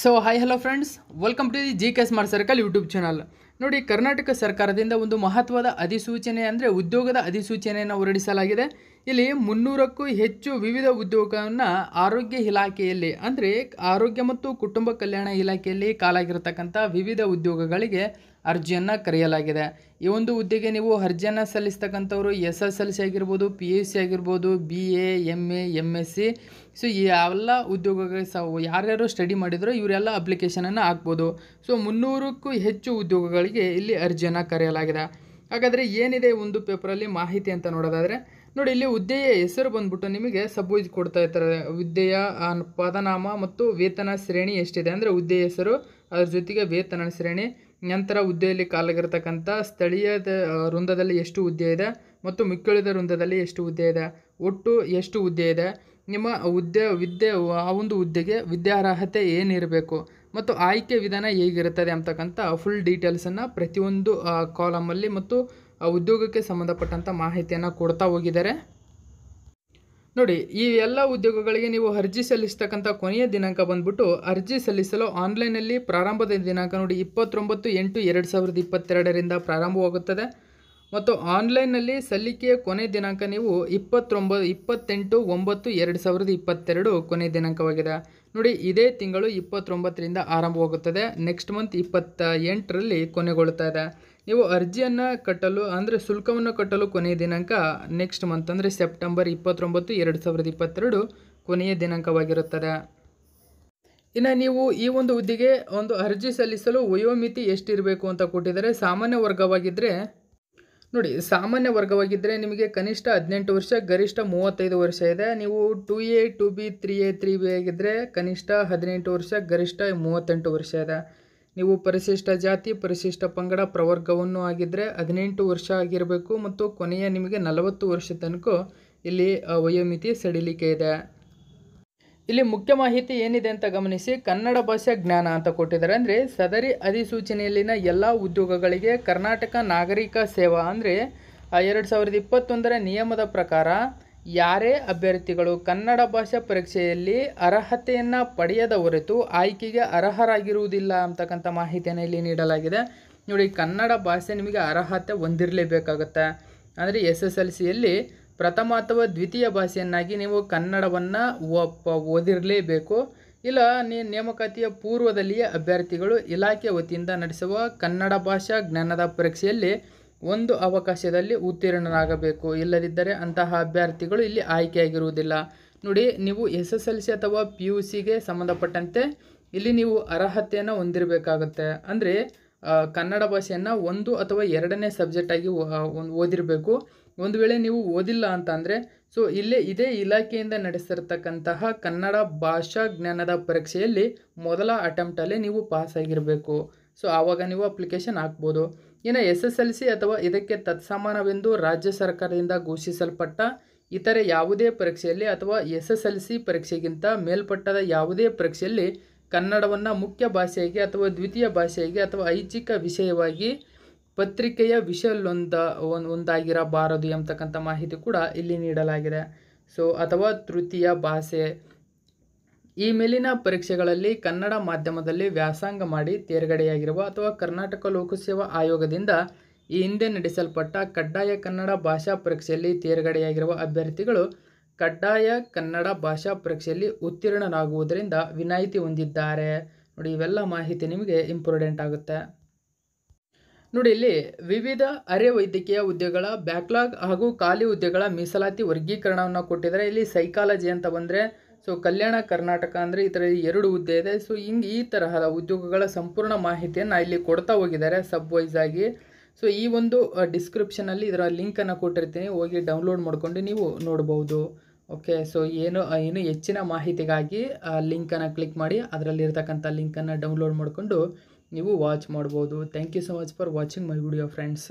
so hi hello friends welcome to the G K smart circle YouTube channel ನೋಡಿ ಕರ್ನಾಟಕ ಸರ್ಕಾರದಿಂದ ಒಂದು ಮಹತ್ವದ ಅಧಿಸೂಚನೆ ಅಂದರೆ ಉದ್ಯೋಗದ ಅಧಿಸೂಚನೆಯನ್ನು ಹೊರಡಿಸಲಾಗಿದೆ ಇಲ್ಲಿ ಮುನ್ನೂರಕ್ಕೂ ಹೆಚ್ಚು ವಿವಿಧ ಉದ್ಯೋಗವನ್ನು ಆರೋಗ್ಯ ಇಲಾಖೆಯಲ್ಲಿ ಅಂದರೆ ಆರೋಗ್ಯ ಮತ್ತು ಕುಟುಂಬ ಕಲ್ಯಾಣ ಇಲಾಖೆಯಲ್ಲಿ ಕಾಲಾಗಿರತಕ್ಕಂಥ ವಿವಿಧ ಉದ್ಯೋಗಗಳಿಗೆ ಅರ್ಜಿಯನ್ನು ಕರೆಯಲಾಗಿದೆ ಈ ಒಂದು ಹುದ್ದೆಗೆ ನೀವು ಅರ್ಜಿಯನ್ನು ಸಲ್ಲಿಸ್ತಕ್ಕಂಥವ್ರು ಎಸ್ ಎಸ್ ಎಲ್ ಸಿ ಆಗಿರ್ಬೋದು ಪಿ ಯು ಸಿ ಆಗಿರ್ಬೋದು B A M A M S C so ಈ ಎಲ್ಲ ಉದ್ಯೋಗಗಳಿಗೆ ಸಹ ಯಾರ್ಯಾರು ಸ್ಟಡಿ ಮಾಡಿದ್ರು ಇವರೆಲ್ಲ ಅಪ್ಲಿಕೇಶನನ್ನು ಹಾಕ್ಬೋದು ಸೊ ಮುನ್ನೂರಕ್ಕೂ ಹೆಚ್ಚು ಉದ್ಯೋಗಗಳಿಗೆ ಇಲ್ಲಿ ಅರ್ಜಿಯನ್ನು ಕರೆಯಲಾಗಿದೆ ಹಾಗಾದರೆ ಏನಿದೆ ಒಂದು ಪೇಪರಲ್ಲಿ ಮಾಹಿತಿ ಅಂತ ನೋಡೋದಾದರೆ ನೋಡಿ ಇಲ್ಲಿ ಹುದ್ದೆಯ ಹೆಸರು ಬಂದ್ಬಿಟ್ಟು ನಿಮಗೆ ಸಬ್ವೈಸ್ ಕೊಡ್ತಾ ಇರ್ತಾರೆ ಹುದ್ದೆಯ ಪದನಾಮ ಮತ್ತು ವೇತನ ಶ್ರೇಣಿ ಎಷ್ಟಿದೆ ಅಂದರೆ ಹುದ್ದೆಯ ಹೆಸರು ಅದ್ರ ಜೊತೆಗೆ ವೇತನ ಶ್ರೇಣಿ ನಂತರ ಹುದ್ದೆಯಲ್ಲಿ ಕಾಲಾಗಿರ್ತಕ್ಕಂಥ ಸ್ಥಳೀಯ ವೃಂದದಲ್ಲಿ ಎಷ್ಟು ಹುದ್ದೆ ಇದೆ ಮತ್ತು ಮಿಕ್ಕಳಿದ ವೃಂದದಲ್ಲಿ ಎಷ್ಟು ಹುದ್ದೆ ಇದೆ ಒಟ್ಟು ಎಷ್ಟು ಹುದ್ದೆ ಇದೆ ನಿಮ್ಮ ಹುದ್ದೆ ವಿದ್ಯೆ ಆ ಒಂದು ಹುದ್ದೆಗೆ ವಿದ್ಯಾರ್ಹತೆ ಏನಿರಬೇಕು ಮತ್ತು ಆಯ್ಕೆ ವಿಧಾನ ಹೇಗಿರುತ್ತದೆ ಅಂತಕ್ಕಂಥ ಫುಲ್ ಡೀಟೇಲ್ಸನ್ನು ಪ್ರತಿಯೊಂದು ಕಾಲಮಲ್ಲಿ ಮತ್ತು ಆ ಉದ್ಯೋಗಕ್ಕೆ ಸಂಬಂಧಪಟ್ಟಂಥ ಮಾಹಿತಿಯನ್ನು ಕೊಡ್ತಾ ಹೋಗಿದ್ದಾರೆ ನೋಡಿ ಈ ಎಲ್ಲ ಉದ್ಯೋಗಗಳಿಗೆ ನೀವು ಅರ್ಜಿ ಸಲ್ಲಿಸ್ತಕ್ಕಂಥ ಕೊನೆಯ ದಿನಾಂಕ ಬಂದ್ಬಿಟ್ಟು ಅರ್ಜಿ ಸಲ್ಲಿಸಲು ಆನ್ಲೈನಲ್ಲಿ ಪ್ರಾರಂಭದ ದಿನಾಂಕ ನೋಡಿ ಇಪ್ಪತ್ತೊಂಬತ್ತು ಎಂಟು ಎರಡು ಸಾವಿರದ ಇಪ್ಪತ್ತೆರಡರಿಂದ ಪ್ರಾರಂಭವಾಗುತ್ತದೆ ಮತ್ತು ಆನ್ಲೈನ್ನಲ್ಲಿ ಸಲ್ಲಿಕೆಯ ಕೊನೆ ದಿನಾಂಕ ನೀವು ಇಪ್ಪತ್ತೊಂಬತ್ತು ಇಪ್ಪತ್ತೆಂಟು ಒಂಬತ್ತು ಎರಡು ಸಾವಿರದ ಇಪ್ಪತ್ತೆರಡು ಕೊನೆ ದಿನಾಂಕವಾಗಿದೆ ನೋಡಿ ಇದೇ ತಿಂಗಳು ಇಪ್ಪತ್ತೊಂಬತ್ತರಿಂದ ಆರಂಭವಾಗುತ್ತದೆ ನೆಕ್ಸ್ಟ್ ಮಂತ್ ಇಪ್ಪತ್ತ ಎಂಟರಲ್ಲಿ ಕೊನೆಗೊಳ್ತಾ ಇದೆ ನೀವು ಅರ್ಜಿಯನ್ನು ಕಟ್ಟಲು ಅಂದರೆ ಶುಲ್ಕವನ್ನು ಕಟ್ಟಲು ಕೊನೆಯ ದಿನಾಂಕ ನೆಕ್ಸ್ಟ್ ಮಂತ್ ಅಂದರೆ ಸೆಪ್ಟೆಂಬರ್ ಇಪ್ಪತ್ತೊಂಬತ್ತು ಎರಡು ಸಾವಿರದ ಇಪ್ಪತ್ತೆರಡು ಕೊನೆಯ ದಿನಾಂಕವಾಗಿರುತ್ತದೆ ಇನ್ನು ನೀವು ಈ ಒಂದು ಹುದ್ದೆಗೆ ಒಂದು ಅರ್ಜಿ ಸಲ್ಲಿಸಲು ವಯೋಮಿತಿ ಎಷ್ಟಿರಬೇಕು ಅಂತ ಕೊಟ್ಟಿದ್ದಾರೆ ಸಾಮಾನ್ಯ ವರ್ಗವಾಗಿದ್ದರೆ ನೋಡಿ ಸಾಮಾನ್ಯ ವರ್ಗವಾಗಿದ್ದರೆ ನಿಮಗೆ ಕನಿಷ್ಠ ಹದಿನೆಂಟು ವರ್ಷ ಗರಿಷ್ಠ ಮೂವತ್ತೈದು ವರ್ಷ ಇದೆ ನೀವು two A two B three A three B ಆಗಿದ್ದರೆ ಕನಿಷ್ಠ ಹದಿನೆಂಟು ವರ್ಷ ಗರಿಷ್ಠ ಮೂವತ್ತೆಂಟು ವರ್ಷ ಇದೆ ನೀವು ಪರಿಶಿಷ್ಟ ಜಾತಿ ಪರಿಶಿಷ್ಟ ಪಂಗಡ ಪ್ರವರ್ಗವನ್ನು ಆಗಿದ್ದರೆ ಹದಿನೆಂಟು ವರ್ಷ ಆಗಿರಬೇಕು ಮತ್ತು ಕೊನೆಯ ನಿಮಗೆ ನಲವತ್ತು ವರ್ಷ ತನಕ ಇಲ್ಲಿ ವಯೋಮಿತಿ ಸಡಿಲಿಕೆ ಇದೆ ಇಲ್ಲಿ ಮುಖ್ಯ ಮಾಹಿತಿ ಏನಿದೆ ಅಂತ ಗಮನಿಸಿ ಕನ್ನಡ ಭಾಷೆ ಜ್ಞಾನ ಅಂತ ಕೊಟ್ಟಿದ್ದಾರೆ ಅಂದರೆ ಸದರಿ ಅಧಿಸೂಚನೆಯಲ್ಲಿನ ಎಲ್ಲ ಉದ್ಯೋಗಗಳಿಗೆ ಕರ್ನಾಟಕ ನಾಗರಿಕ ಸೇವಾ ಅಂದರೆ ಎರಡು ಸಾವಿರದ ಇಪ್ಪತ್ತೊಂದರ ನಿಯಮದ ಪ್ರಕಾರ ಯಾರೇ ಅಭ್ಯರ್ಥಿಗಳು ಕನ್ನಡ ಭಾಷೆ ಪರೀಕ್ಷೆಯಲ್ಲಿ ಅರ್ಹತೆಯನ್ನು ಪಡೆಯದ ಹೊರತು ಆಯ್ಕೆಗೆ ಅರ್ಹರಾಗಿರುವುದಿಲ್ಲ ಅಂತಕ್ಕಂಥ ಮಾಹಿತಿಯನ್ನು ಇಲ್ಲಿ ನೀಡಲಾಗಿದೆ ನೋಡಿ ಕನ್ನಡ ಭಾಷೆ ನಿಮಗೆ ಅರ್ಹತೆ ಹೊಂದಿರಲೇಬೇಕಾಗತ್ತೆ ಅಂದರೆ ಎಸ್ ಎಸ್ ಎಲ್ ಸಿಯಲ್ಲಿ ಪ್ರಥಮ ಅಥವಾ ದ್ವಿತೀಯ ಭಾಷೆಯನ್ನಾಗಿ ನೀವು ಕನ್ನಡವನ್ನು ಓದಿರಲೇಬೇಕು ಇಲ್ಲ ನೀ ನೇಮಕಾತಿಯ ಪೂರ್ವದಲ್ಲಿಯೇ ಅಭ್ಯರ್ಥಿಗಳು ಇಲಾಖೆ ವತಿಯಿಂದ ನಡೆಸುವ ಕನ್ನಡ ಭಾಷಾ ಜ್ಞಾನದ ಪರೀಕ್ಷೆಯಲ್ಲಿ ಒಂದು ಅವಕಾಶದಲ್ಲಿ ಉತ್ತೀರ್ಣರಾಗಬೇಕು ಇಲ್ಲದಿದ್ದರೆ ಅಂತಹ ಅಭ್ಯರ್ಥಿಗಳು ಇಲ್ಲಿ ಆಯ್ಕೆಯಾಗಿರುವುದಿಲ್ಲ ನೋಡಿ ನೀವು ಎಸ್ ಎಸ್ ಎಲ್ ಸಿ ಅಥವಾ ಪಿ ಯು ಸಿಗೆ ಸಂಬಂಧಪಟ್ಟಂತೆ ಇಲ್ಲಿ ನೀವು ಅರ್ಹತೆಯನ್ನು ಹೊಂದಿರಬೇಕಾಗುತ್ತೆ ಅಂದರೆ ಕನ್ನಡ ಭಾಷೆಯನ್ನು ಒಂದು ಅಥವಾ ಎರಡನೇ ಸಬ್ಜೆಕ್ಟಾಗಿ ಓದಿರಬೇಕು ಒಂದು ವೇಳೆ ನೀವು ಓದಿಲ್ಲ ಅಂತ ಅಂದರೆ ಸೊ ಇಲ್ಲೇ ಇದೇ ಇಲಾಖೆಯಿಂದ ನಡೆಸಿರ್ತಕ್ಕಂತಹ ಕನ್ನಡ ಭಾಷಾ ಜ್ಞಾನದ ಪರೀಕ್ಷೆಯಲ್ಲಿ ಮೊದಲ ಅಟೆಂಪ್ಟಲ್ಲೇ ನೀವು ಪಾಸ್ ಆಗಿರಬೇಕು ಸೊ ಆವಾಗ ನೀವು ಅಪ್ಲಿಕೇಶನ್ ಹಾಕ್ಬೋದು ಇನ್ನು ಎಸ್ ಎಸ್ ಎಲ್ ಸಿ ಅಥವಾ ಇದಕ್ಕೆ ತತ್ಸಮಾನವೆಂದು ರಾಜ್ಯ ಸರ್ಕಾರದಿಂದ ಘೋಷಿಸಲ್ಪಟ್ಟ ಇತರೆ ಯಾವುದೇ ಪರೀಕ್ಷೆಯಲ್ಲಿ ಅಥವಾ ಎಸ್ ಎಸ್ ಎಲ್ ಸಿ ಪರೀಕ್ಷೆಗಿಂತ ಮೇಲ್ಪಟ್ಟದ ಯಾವುದೇ ಪರೀಕ್ಷೆಯಲ್ಲಿ ಕನ್ನಡವನ್ನು ಮುಖ್ಯ ಭಾಷೆಯಾಗಿ ಅಥವಾ ದ್ವಿತೀಯ ಭಾಷೆಯಾಗಿ ಅಥವಾ ಐಚ್ಛಿಕ ವಿಷಯವಾಗಿ ಪತ್ರಿಕೆಯ ವಿಷಯಲ್ಲೊಂದ ಒಂದಾಗಿರಬಾರದು ಎಂಬತಕ್ಕಂಥ ಮಾಹಿತಿ ಕೂಡ ಇಲ್ಲಿ ನೀಡಲಾಗಿದೆ ಸೊ ಅಥವಾ ತೃತೀಯ ಭಾಷೆ ಈ ಮೇಲಿನ ಪರೀಕ್ಷೆಗಳಲ್ಲಿ ಕನ್ನಡ ಮಾಧ್ಯಮದಲ್ಲಿ ವ್ಯಾಸಂಗ ಮಾಡಿ ತೇರ್ಗಡೆಯಾಗಿರುವ ಅಥವಾ ಕರ್ನಾಟಕ ಲೋಕಸೇವಾ ಆಯೋಗದಿಂದ ಈ ಹಿಂದೆ ನಡೆಸಲ್ಪಟ್ಟ ಕಡ್ಡಾಯ ಕನ್ನಡ ಭಾಷಾ ಪರೀಕ್ಷೆಯಲ್ಲಿ ತೇರ್ಗಡೆಯಾಗಿರುವ ಅಭ್ಯರ್ಥಿಗಳು ಕಡ್ಡಾಯ ಕನ್ನಡ ಭಾಷಾ ಪರೀಕ್ಷೆಯಲ್ಲಿ ಉತ್ತೀರ್ಣರಾಗುವುದರಿಂದ ವಿನಾಯಿತಿ ಹೊಂದಿದ್ದಾರೆ ನೋಡಿ ಇವೆಲ್ಲ ಮಾಹಿತಿ ನಿಮಗೆ ಇಂಪಾರ್ಟೆಂಟ್ ಆಗುತ್ತೆ ನೋಡಿ ಇಲ್ಲಿ ವಿವಿಧ ಅರೆ ವೈದ್ಯಕೀಯ ಹುದ್ದೆಗಳ ಬ್ಯಾಕ್ಲಾಗ್ ಹಾಗೂ ಖಾಲಿ ಹುದ್ದೆಗಳ ಮೀಸಲಾತಿ ವರ್ಗೀಕರಣವನ್ನು ಕೊಟ್ಟಿದ್ದಾರೆ ಇಲ್ಲಿ ಸೈಕಾಲಜಿ ಅಂತ ಬಂದರೆ ಸೊ ಕಲ್ಯಾಣ ಕರ್ನಾಟಕ ಅಂದರೆ ಈ ಥರ ಎರಡು ಹುದ್ದೆ ಇದೆ ಸೊ ಹಿಂಗೆ ಈ ತರಹದ ಉದ್ಯೋಗಗಳ ಸಂಪೂರ್ಣ ಮಾಹಿತಿಯನ್ನು ಇಲ್ಲಿ ಕೊಡ್ತಾ ಹೋಗಿದ್ದಾರೆ ಸಬ್ ವೈಸ್ ಆಗಿ ಸೊ ಈ ಒಂದು ಡಿಸ್ಕ್ರಿಪ್ಷನಲ್ಲಿ ಇದರ ಲಿಂಕನ್ನು ಕೊಟ್ಟಿರ್ತೀನಿ ಹೋಗಿ ಡೌನ್ಲೋಡ್ ಮಾಡಿಕೊಂಡು ನೀವು ನೋಡ್ಬೋದು ಓಕೆ ಸೊ ಏನು ಏನು ಹೆಚ್ಚಿನ ಮಾಹಿತಿಗಾಗಿ ಲಿಂಕನ್ನು ಕ್ಲಿಕ್ ಮಾಡಿ ಅದರಲ್ಲಿರ್ತಕ್ಕಂಥ ಲಿಂಕನ್ನು ಡೌನ್ಲೋಡ್ ಮಾಡಿಕೊಂಡು ನೀವು ವಾಚ್ ಮಾಡ್ಬೋದು thank you so much for watching my video friends